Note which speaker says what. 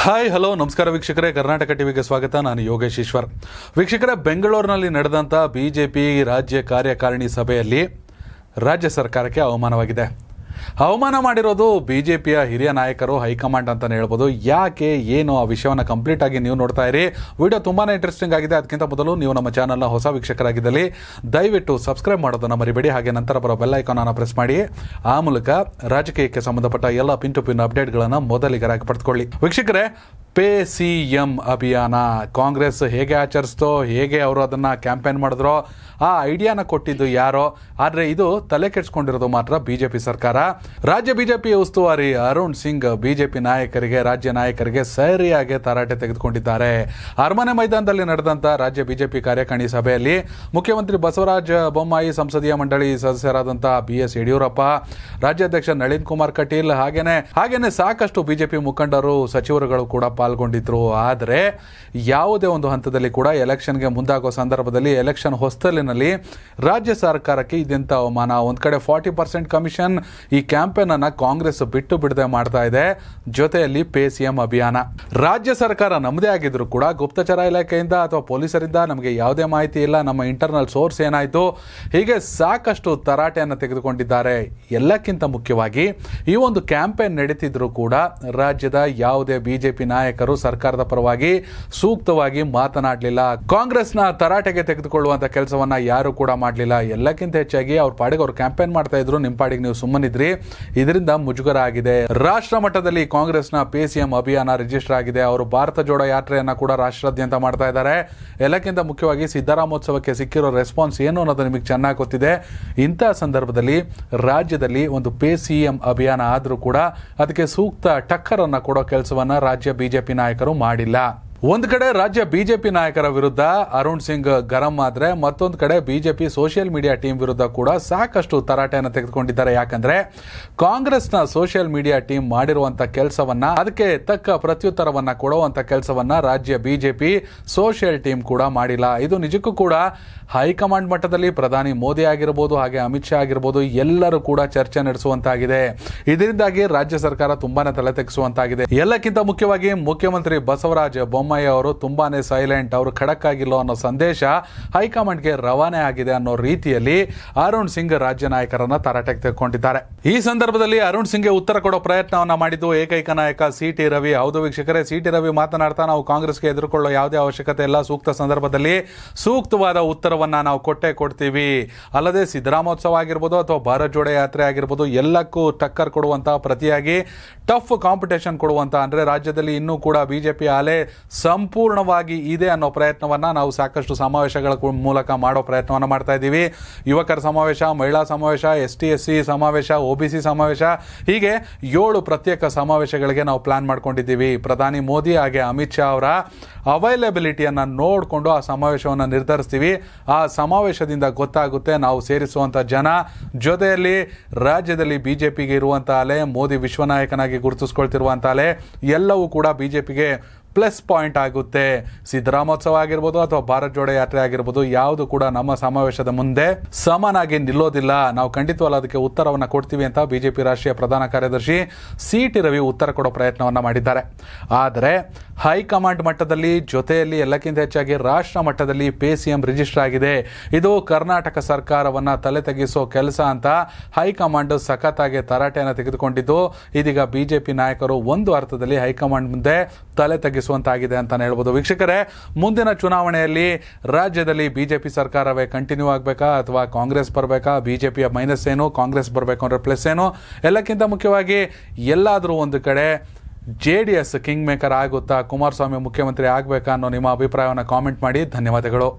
Speaker 1: hi hello ನಮಸ್ಕಾರ ವೀಕ್ಷಕರೇ ಕರ್ನಾಟಕ ಟಿವಿಗೆ ಸ್ವಾಗತ ನಾನು ಯೋಗೇಶ್ ಈಶ್ವರ್ ವೀಕ್ಷಕರೇ ಬೆಂಗಳೂರಿನಲ್ಲಿ ನಡೆದಂತಹ ಬಿಜೆಪಿ ರಾಜ್ಯ ಕಾರ್ಯಕಾರಿಣಿ ಸಭೆಯಲ್ಲಿ ರಾಜ್ಯ ಸರ್ಕಾರಕ್ಕೆ ಅವಮಾನವಾಗಿದೆ ಅವಮಾನ ಮಾಡಿರೋದು ಬಿ ಜೆ ಪಿಯ ಹಿರಿಯ ನಾಯಕರು ಹೈಕಮಾಂಡ್ ಅಂತಲೇ ಹೇಳ್ಬೋದು ಯಾಕೆ ಏನು ಆ ವಿಷಯವನ್ನು ಕಂಪ್ಲೀಟ್ ಆಗಿ ನೀವು ನೋಡ್ತಾ ಇರಿ ವಿಡಿಯೋ ತುಂಬಾ ಇಂಟ್ರೆಸ್ಟಿಂಗ್ ಆಗಿದೆ ಅದಕ್ಕಿಂತ ಮೊದಲು ನೀವು ನಮ್ಮ ಚಾನಲ್ನ ಹೊಸ ವೀಕ್ಷಕರಾಗಿದ್ದಲ್ಲಿ ದಯವಿಟ್ಟು ಸಬ್ಸ್ಕ್ರೈಬ್ ಮಾಡೋದನ್ನು ಮರಿಬೇಡಿ ಹಾಗೆ ನಂತರ ಬರೋ ಬೆಲ್ ಅನ್ನು ಪ್ರೆಸ್ ಮಾಡಿ ಆ ಮೂಲಕ ರಾಜಕೀಯಕ್ಕೆ ಸಂಬಂಧಪಟ್ಟ ಎಲ್ಲ ಪಿನ್ ಟು ಪಿನ್ ಅಪ್ಡೇಟ್ಗಳನ್ನು ಮೊದಲಿಗರಾಗಿ ಪಡೆದುಕೊಳ್ಳಿ ವೀಕ್ಷಕರೇ ಪೇ ಸಿ ಎಂ ಅಭಿಯಾನ ಕಾಂಗ್ರೆಸ್ ಹೇಗೆ ಆಚರಿಸ್ತೋ ಹೇಗೆ ಅವರು ಅದನ್ನು ಕ್ಯಾಂಪೇನ್ ಮಾಡಿದ್ರೋ ಆ ಐಡಿಯಾನ ಕೊಟ್ಟಿದ್ದು ಯಾರೋ ಆದರೆ ಇದು ತಲೆ ಕೆಡಿಸ್ಕೊಂಡಿರೋದು ಮಾತ್ರ ಬಿಜೆಪಿ ಸರ್ಕಾರ ರಾಜ್ಯ ಬಿಜೆಪಿ ಉಸ್ತುವಾರಿ ಅರುಣ್ ಸಿಂಗ್ ಬಿಜೆಪಿ ನಾಯಕರಿಗೆ ರಾಜ್ಯ ನಾಯಕರಿಗೆ ಸರಿಯಾಗಿ ತರಾಟೆ ತೆಗೆದುಕೊಂಡಿದ್ದಾರೆ ಅರಮನೆ ಮೈದಾನದಲ್ಲಿ ನಡೆದಂಥ ರಾಜ್ಯ ಬಿಜೆಪಿ ಕಾರ್ಯಕಾರಿಣಿ ಸಭೆಯಲ್ಲಿ ಮುಖ್ಯಮಂತ್ರಿ ಬಸವರಾಜ ಬೊಮ್ಮಾಯಿ ಸಂಸದೀಯ ಮಂಡಳಿ ಸದಸ್ಯರಾದಂಥ ಬಿ ಎಸ್ ಯಡಿಯೂರಪ್ಪ ರಾಜ್ಯಾಧ್ಯಕ್ಷ ನಳಿನ್ ಕುಮಾರ್ ಕಟೀಲ್ ಹಾಗೇನೆ ಹಾಗೇನೆ ಸಾಕಷ್ಟು ಬಿಜೆಪಿ ಮುಖಂಡರು ಸಚಿವರುಗಳು ಕೂಡ ಪಾಲ್ಗೊಂಡಿದ್ರು ಆದರೆ ಯಾವುದೇ ಒಂದು ಹಂತದಲ್ಲಿ ಕೂಡ ಎಲೆಕ್ಷನ್ಗೆ ಮುಂದಾಗೋ ಸಂದರ್ಭದಲ್ಲಿ ಎಲೆಕ್ಷನ್ ಹೊಸ್ತಲಿನಲ್ಲಿ ರಾಜ್ಯ ಸರ್ಕಾರಕ್ಕೆ ಇದೆಂಥ ಅವಮಾನ ಒಂದು ಕಡೆ ಫಾರ್ಟಿ ಪರ್ಸೆಂಟ್ ಕಮಿಷನ್ ಈ ಕ್ಯಾಂಪೇನನ್ನು ಕಾಂಗ್ರೆಸ್ ಬಿಟ್ಟು ಬಿಡದೆ ಮಾಡ್ತಾ ಇದೆ ಜೊತೆಯಲ್ಲಿ ಪೇ ಸಿ ಎಂ ಅಭಿಯಾನ ರಾಜ್ಯ ಸರ್ಕಾರ ನಮ್ಮದೇ ಆಗಿದ್ರು ಕೂಡ ಗುಪ್ತಚರ ಇಲಾಖೆಯಿಂದ ಅಥವಾ ಪೊಲೀಸರಿಂದ ನಮಗೆ ಯಾವುದೇ ಮಾಹಿತಿ ಇಲ್ಲ ನಮ್ಮ ಇಂಟರ್ನಲ್ ಸೋರ್ಸ್ ಏನಾಯಿತು ಹೀಗೆ ಸಾಕಷ್ಟು ತರಾಟೆಯನ್ನು ತೆಗೆದುಕೊಂಡಿದ್ದಾರೆ ಎಲ್ಲಕ್ಕಿಂತ ಮುಖ್ಯವಾಗಿ ಈ ಒಂದು ಕ್ಯಾಂಪೇನ್ ನಡೀತಿದ್ರು ಕೂಡ ರಾಜ್ಯದ ಯಾವುದೇ ಬಿಜೆಪಿ ನಾಯಕ ನಾಯಕರು ಸರ್ಕಾರದ ಪರವಾಗಿ ಸೂಕ್ತವಾಗಿ ಮಾತನಾಡಲಿಲ್ಲ ಕಾಂಗ್ರೆಸ್ನ ತರಾಟೆಗೆ ತೆಗೆದುಕೊಳ್ಳುವಂತ ಕೆಲಸವನ್ನ ಯಾರು ಕೂಡ ಮಾಡಲಿಲ್ಲ ಎಲ್ಲಕ್ಕಿಂತ ಹೆಚ್ಚಾಗಿ ಅವ್ರ ಪಾಡಿಗೆ ಅವ್ರು ಕ್ಯಾಂಪೇನ್ ಮಾಡ್ತಾ ಇದ್ರು ನಿಮ್ಮ ಪಾಡಿಗೆ ನೀವು ಸುಮ್ಮನಿದ್ರಿ ಇದರಿಂದ ಮುಜುಗರ ಆಗಿದೆ ರಾಷ್ಟ್ರ ಮಟ್ಟದಲ್ಲಿ ಕಾಂಗ್ರೆಸ್ನ ಪಿಸಿಎಂ ಅಭಿಯಾನ ರಿಜಿಸ್ಟರ್ ಆಗಿದೆ ಅವರು ಭಾರತ ಜೋಡ ಯಾತ್ರೆಯನ್ನ ಕೂಡ ರಾಷ್ಟ್ರಾದ್ಯಂತ ಮಾಡ್ತಾ ಇದ್ದಾರೆ ಎಲ್ಲಕ್ಕಿಂತ ಮುಖ್ಯವಾಗಿ ಸಿದ್ದರಾಮೋತ್ಸವಕ್ಕೆ ಸಿಕ್ಕಿರೋ ರೆಸ್ಪಾನ್ಸ್ ಏನು ಅನ್ನೋದು ನಿಮಗೆ ಚೆನ್ನಾಗಿ ಗೊತ್ತಿದೆ ಇಂತಹ ಸಂದರ್ಭದಲ್ಲಿ ರಾಜ್ಯದಲ್ಲಿ ಒಂದು ಪಿಸಿಎಂ ಅಭಿಯಾನ ಆದರೂ ಕೂಡ ಅದಕ್ಕೆ ಸೂಕ್ತ ಟಕ್ಕರನ್ನು ಕೊಡೋ ಕೆಲಸವನ್ನ ರಾಜ್ಯ ಬಿಜೆಪಿ ಬಿಜೆಪಿ ನಾಯಕರು ಮಾಡಿಲ್ಲ ಒಂದು ಕಡೆ ರಾಜ್ಯ ಬಿಜೆಪಿ ನಾಯಕರ ವಿರುದ್ಧ ಅರುಣ್ ಸಿಂಗ್ ಗರಂ ಆದ್ರೆ ಮತ್ತೊಂದು ಕಡೆ ಬಿಜೆಪಿ ಸೋಷಿಯಲ್ ಮೀಡಿಯಾ ಟೀಮ್ ವಿರುದ್ಧ ಕೂಡ ಸಾಕಷ್ಟು ತರಾಟೆಯನ್ನು ತೆಗೆದುಕೊಂಡಿದ್ದಾರೆ ಯಾಕಂದ್ರೆ ಕಾಂಗ್ರೆಸ್ನ ಸೋಷಿಯಲ್ ಮೀಡಿಯಾ ಟೀಮ್ ಮಾಡಿರುವಂತಹ ಕೆಲಸವನ್ನ ಅದಕ್ಕೆ ತಕ್ಕ ಪ್ರತ್ಯುತ್ತರವನ್ನ ಕೊಡುವಂತ ಕೆಲಸವನ್ನ ರಾಜ್ಯ ಬಿಜೆಪಿ ಸೋಷಿಯಲ್ ಟೀಮ್ ಕೂಡ ಮಾಡಿಲ್ಲ ಇದು ನಿಜಕ್ಕೂ ಕೂಡ ಹೈಕಮಾಂಡ್ ಮಟ್ಟದಲ್ಲಿ ಪ್ರಧಾನಿ ಮೋದಿ ಆಗಿರಬಹುದು ಹಾಗೆ ಅಮಿತ್ ಶಾ ಆಗಿರಬಹುದು ಎಲ್ಲರೂ ಕೂಡ ಚರ್ಚೆ ನಡೆಸುವಂತಾಗಿದೆ ಇದರಿಂದಾಗಿ ರಾಜ್ಯ ಸರ್ಕಾರ ತುಂಬಾನೇ ತಲೆ ತೆಗೆಸುವಂತಾಗಿದೆ ಎಲ್ಲಕ್ಕಿಂತ ಮುಖ್ಯವಾಗಿ ಮುಖ್ಯಮಂತ್ರಿ ಬಸವರಾಜ ಬೊಮ್ಮ ಬೊಮ್ಮಯ್ಯ ಅವರು ತುಂಬಾ ಸೈಲೆಂಟ್ ಅವರು ಖಡಕ್ ಅನ್ನೋ ಸಂದೇಶ ಹೈಕಮಾಂಡ್ಗೆ ರವಾನೆ ಆಗಿದೆ ಅನ್ನೋ ರೀತಿಯಲ್ಲಿ ಅರುಣ್ ಸಿಂಗ್ ರಾಜ್ಯ ನಾಯಕರನ್ನ ತರಾಟೆಗೆ ತೆಗೆದುಕೊಂಡಿದ್ದಾರೆ ಈ ಸಂದರ್ಭದಲ್ಲಿ ಅರುಣ್ ಸಿಂಗ್ಗೆ ಉತ್ತರ ಕೊಡೋ ಪ್ರಯತ್ನವನ್ನು ಮಾಡಿದ್ದು ಏಕೈಕ ನಾಯಕ ಸಿ ಟಿ ರವಿ ಹೌದು ವೀಕ್ಷಕರೇ ಸಿ ಟಿ ರವಿ ಮಾತನಾಡ್ತಾ ನಾವು ಕಾಂಗ್ರೆಸ್ಗೆ ಎದುರುಕೊಳ್ಳೋ ಯಾವುದೇ ಅವಶ್ಯಕತೆ ಇಲ್ಲ ಸೂಕ್ತ ಸಂದರ್ಭದಲ್ಲಿ ಸೂಕ್ತವಾದ ಉತ್ತರವನ್ನು ನಾವು ಕೊಟ್ಟೇ ಕೊಡ್ತೀವಿ ಅಲ್ಲದೆ ಸಿದ್ದರಾಮೋತ್ಸವ ಆಗಿರ್ಬೋದು ಅಥವಾ ಭಾರತ್ ಜೋಡೆ ಯಾತ್ರೆ ಆಗಿರ್ಬೋದು ಎಲ್ಲಕ್ಕೂ ಟಕ್ಕರ್ ಕೊಡುವಂತಹ ಪ್ರತಿಯಾಗಿ ಟಫ್ ಕಾಂಪಿಟೇಷನ್ ಕೊಡುವಂತಹ ಅಂದರೆ ರಾಜ್ಯದಲ್ಲಿ ಇನ್ನೂ ಕೂಡ ಬಿ ಜೆ ಪಿ ಅಲೆ ಸಂಪೂರ್ಣವಾಗಿ ಇದೆ ಅನ್ನೋ ಪ್ರಯತ್ನವನ್ನ ನಾವು ಸಾಕಷ್ಟು ಸಮಾವೇಶಗಳ ಮೂಲಕ ಮಾಡೋ ಪ್ರಯತ್ನವನ್ನು ಮಾಡ್ತಾ ಇದ್ದೀವಿ ಯುವಕರ ಸಮಾವೇಶ ಮಹಿಳಾ ಸಮಾವೇಶ ಎಸ್ ಟಿ ಎಸ್ ಸಿ ಸಮಾವೇಶ ಒ ಬಿ ಸಿ ಸಮಾವೇಶ ಹೀಗೆ ಏಳು ಪ್ರತ್ಯೇಕ ಸಮಾವೇಶಗಳಿಗೆ ನಾವು ಪ್ಲಾನ್ ಮಾಡ್ಕೊಂಡಿದ್ದೀವಿ ಪ್ರಧಾನಿ ಮೋದಿ ಹಾಗೆ ಅಮಿತ್ ಶಾ ಅವರ ಅವೈಲೇಬಿಲಿಟಿಯನ್ನು ನೋಡಿಕೊಂಡು ಆ ಸಮಾವೇಶವನ್ನು ನಿರ್ಧರಿಸ್ತೀವಿ ಆ ಸಮಾವೇಶದಿಂದ ಗೊತ್ತಾಗುತ್ತೆ ನಾವು ಸೇರಿಸುವಂಥ ಜನ ಜೊತೆಯಲ್ಲಿ ರಾಜ್ಯದಲ್ಲಿ ಬಿ ಜೆ ಪಿಗೆ ಇರುವಂಥ ಅಲೆ ಮೋದಿ ವಿಶ್ವನಾಯಕನಾಗಿ ಗುರುತಿಸ್ಕೊಳ್ತಿರುವಂಥ ಅಲೆ ಎಲ್ಲವೂ ಕೂಡ ಬಿ ಜೆ ಪಿಗೆ ಪ್ಲಸ್ ಪಾಯಿಂಟ್ ಆಗುತ್ತೆ ಸಿದ್ದರಾಮೋತ್ಸವ ಆಗಿರ್ಬೋದು ಅಥವಾ ಭಾರತ್ ಜೋಡೋ ಯಾತ್ರೆ ಆಗಿರ್ಬೋದು ಯಾವುದು ಕೂಡ ನಮ್ಮ ಸಮಾವೇಶದ ಮುಂದೆ ಸಮನಾಗಿ ನಿಲ್ಲೋದಿಲ್ಲ ನಾವು ಖಂಡಿತವಲ್ಲ ಅದಕ್ಕೆ ಉತ್ತರವನ್ನು ಕೊಡ್ತೀವಿ ಅಂತ ಬಿಜೆಪಿ ರಾಷ್ಟ್ರೀಯ ಪ್ರಧಾನ ಕಾರ್ಯದರ್ಶಿ ಸಿ ಟಿ ರವಿ ಉತ್ತರ ಕೊಡೋ ಪ್ರಯತ್ನವನ್ನು ಮಾಡಿದ್ದಾರೆ ಆದರೆ ಹೈಕಮಾಂಡ್ ಮಟ್ಟದಲ್ಲಿ ಜೊತೆಯಲ್ಲಿ ಎಲ್ಲಕ್ಕಿಂತ ಹೆಚ್ಚಾಗಿ ರಾಷ್ಟ್ರ ಮಟ್ಟದಲ್ಲಿ ಪೇ ಸಿ ಎಂ ರಿಜಿಸ್ಟರ್ ಆಗಿದೆ ಇದು ಕರ್ನಾಟಕ ಸರ್ಕಾರವನ್ನು ತಲೆ ತೆಗೆಸೋ ಕೆಲಸ ಅಂತ ಹೈಕಮಾಂಡ್ ಸಖತ್ತಾಗಿ ತರಾಟೆಯನ್ನು ತೆಗೆದುಕೊಂಡಿದ್ದು ಇದೀಗ ಬಿಜೆಪಿ ನಾಯಕರು ಒಂದು ಅರ್ಥದಲ್ಲಿ ಹೈಕಮಾಂಡ್ ಮುಂದೆ ತಲೆ ತಗ್ಗಿಸುವಂತಾಗಿದೆ ಅಂತ ಹೇಳ್ಬೋದು ವೀಕ್ಷಕರೇ ಮುಂದಿನ ಚುನಾವಣೆಯಲ್ಲಿ ರಾಜ್ಯದಲ್ಲಿ ಬಿಜೆಪಿ ಸರ್ಕಾರವೇ ಕಂಟಿನ್ಯೂ ಆಗಬೇಕಾ ಅಥವಾ ಕಾಂಗ್ರೆಸ್ ಬರಬೇಕಾ ಬಿಜೆಪಿಯ ಮೈನಸ್ ಏನು ಕಾಂಗ್ರೆಸ್ ಬರಬೇಕು ಅಂದರೆ ಪ್ಲಸ್ ಏನು ಎಲ್ಲಕ್ಕಿಂತ ಮುಖ್ಯವಾಗಿ ಎಲ್ಲಾದರೂ ಒಂದು ಕಡೆ ಜೆ ಡಿ ಎಸ್ ಕಿಂಗ್ ಮೇಕರ್ ಆಗುತ್ತಾ ಕುಮಾರಸ್ವಾಮಿ ಮುಖ್ಯಮಂತ್ರಿ ಆಗಬೇಕಾ ಅನ್ನೋ ನಿಮ್ಮ ಅಭಿಪ್ರಾಯವನ್ನು ಕಾಮೆಂಟ್ ಮಾಡಿ ಧನ್ಯವಾದಗಳು